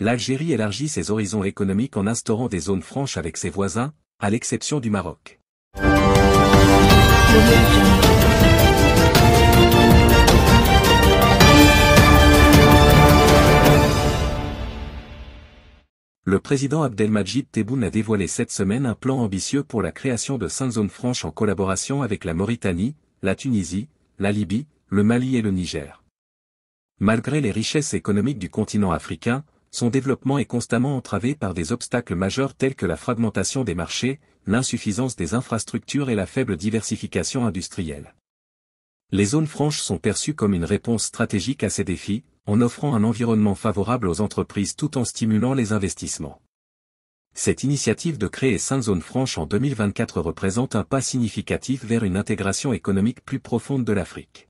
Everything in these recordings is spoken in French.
l'Algérie élargit ses horizons économiques en instaurant des zones franches avec ses voisins, à l'exception du Maroc. Le président Abdelmajid Tebboune a dévoilé cette semaine un plan ambitieux pour la création de cinq zones franches en collaboration avec la Mauritanie, la Tunisie, la Libye, le Mali et le Niger. Malgré les richesses économiques du continent africain, son développement est constamment entravé par des obstacles majeurs tels que la fragmentation des marchés, l'insuffisance des infrastructures et la faible diversification industrielle. Les zones franches sont perçues comme une réponse stratégique à ces défis, en offrant un environnement favorable aux entreprises tout en stimulant les investissements. Cette initiative de créer cinq zones franches en 2024 représente un pas significatif vers une intégration économique plus profonde de l'Afrique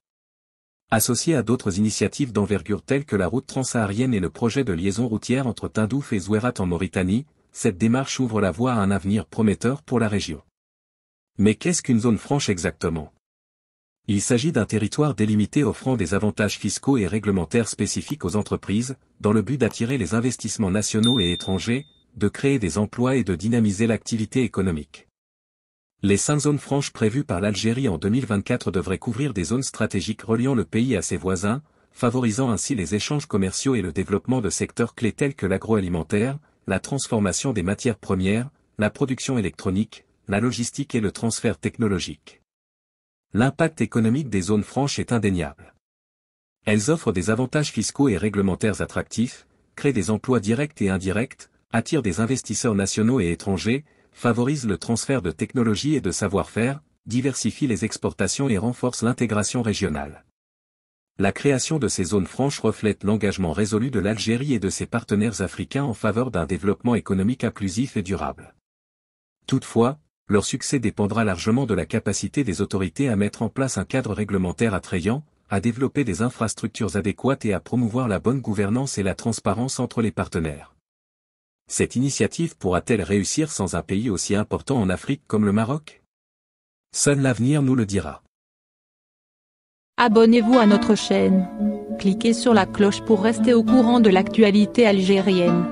associé à d'autres initiatives d'envergure telles que la route transsaharienne et le projet de liaison routière entre Tindouf et Zouerat en Mauritanie, cette démarche ouvre la voie à un avenir prometteur pour la région. Mais qu'est-ce qu'une zone franche exactement Il s'agit d'un territoire délimité offrant des avantages fiscaux et réglementaires spécifiques aux entreprises, dans le but d'attirer les investissements nationaux et étrangers, de créer des emplois et de dynamiser l'activité économique. Les cinq zones franches prévues par l'Algérie en 2024 devraient couvrir des zones stratégiques reliant le pays à ses voisins, favorisant ainsi les échanges commerciaux et le développement de secteurs clés tels que l'agroalimentaire, la transformation des matières premières, la production électronique, la logistique et le transfert technologique. L'impact économique des zones franches est indéniable. Elles offrent des avantages fiscaux et réglementaires attractifs, créent des emplois directs et indirects, attirent des investisseurs nationaux et étrangers, favorise le transfert de technologies et de savoir-faire, diversifie les exportations et renforce l'intégration régionale. La création de ces zones franches reflète l'engagement résolu de l'Algérie et de ses partenaires africains en faveur d'un développement économique inclusif et durable. Toutefois, leur succès dépendra largement de la capacité des autorités à mettre en place un cadre réglementaire attrayant, à développer des infrastructures adéquates et à promouvoir la bonne gouvernance et la transparence entre les partenaires. Cette initiative pourra-t-elle réussir sans un pays aussi important en Afrique comme le Maroc Seul l'avenir nous le dira. Abonnez-vous à notre chaîne. Cliquez sur la cloche pour rester au courant de l'actualité algérienne.